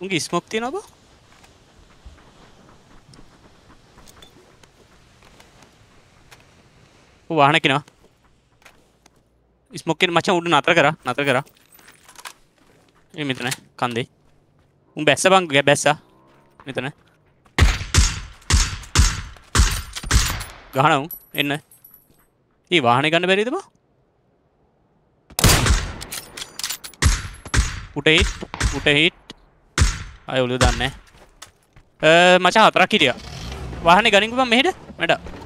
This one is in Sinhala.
උගේ ස්මොක් තියෙනවද ඔව් වාහන කෙනා ස්මොක් එකෙන් මචං උඩ නතර කරා නතර කරා එ මෙතන කන්දේ උන් බැස්ස බං බැස්සා මෙතන ගහන උන් එන්න ඒ වාහනේ ගන්න බැරිද බං උට හිට් උට හිට් අයවුලු දන්න මචා හතරක් හිටිය වාහන ගනිකුම මෙහිට මට